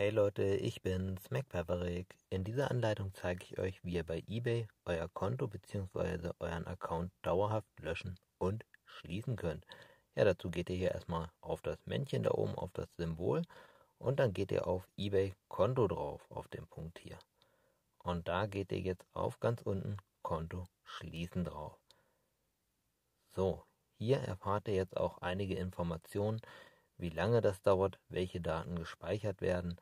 Hey Leute, ich bin's, MacPaparik. In dieser Anleitung zeige ich euch, wie ihr bei eBay euer Konto bzw. euren Account dauerhaft löschen und schließen könnt. Ja, dazu geht ihr hier erstmal auf das Männchen da oben, auf das Symbol und dann geht ihr auf eBay Konto drauf, auf den Punkt hier. Und da geht ihr jetzt auf ganz unten Konto schließen drauf. So, hier erfahrt ihr jetzt auch einige Informationen, wie lange das dauert, welche Daten gespeichert werden.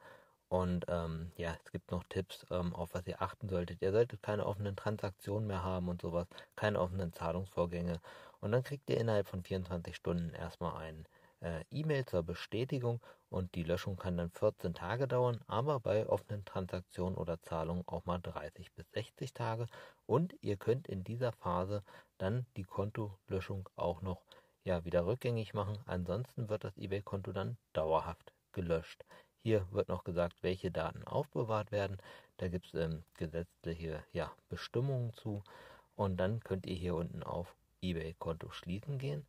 Und ähm, ja, es gibt noch Tipps, ähm, auf was ihr achten solltet. Ihr solltet keine offenen Transaktionen mehr haben und sowas, keine offenen Zahlungsvorgänge. Und dann kriegt ihr innerhalb von 24 Stunden erstmal ein äh, E-Mail zur Bestätigung und die Löschung kann dann 14 Tage dauern, aber bei offenen Transaktionen oder Zahlungen auch mal 30 bis 60 Tage. Und ihr könnt in dieser Phase dann die Kontolöschung auch noch ja wieder rückgängig machen. Ansonsten wird das eBay-Konto dann dauerhaft gelöscht. Hier wird noch gesagt, welche Daten aufbewahrt werden. Da gibt es ähm, gesetzliche ja, Bestimmungen zu. Und dann könnt ihr hier unten auf eBay-Konto schließen gehen.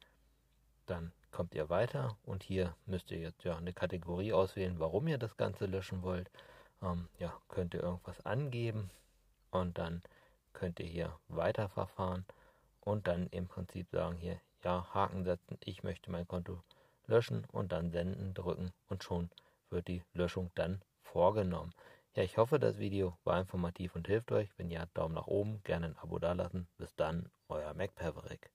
Dann kommt ihr weiter und hier müsst ihr jetzt ja eine Kategorie auswählen, warum ihr das Ganze löschen wollt. Ähm, ja, könnt ihr irgendwas angeben und dann könnt ihr hier weiterverfahren und dann im Prinzip sagen hier, ja Haken setzen, ich möchte mein Konto löschen und dann senden drücken und schon wird die Löschung dann vorgenommen. Ja, ich hoffe, das Video war informativ und hilft euch. Wenn ja, Daumen nach oben, gerne ein Abo dalassen. Bis dann, euer MacPaverick.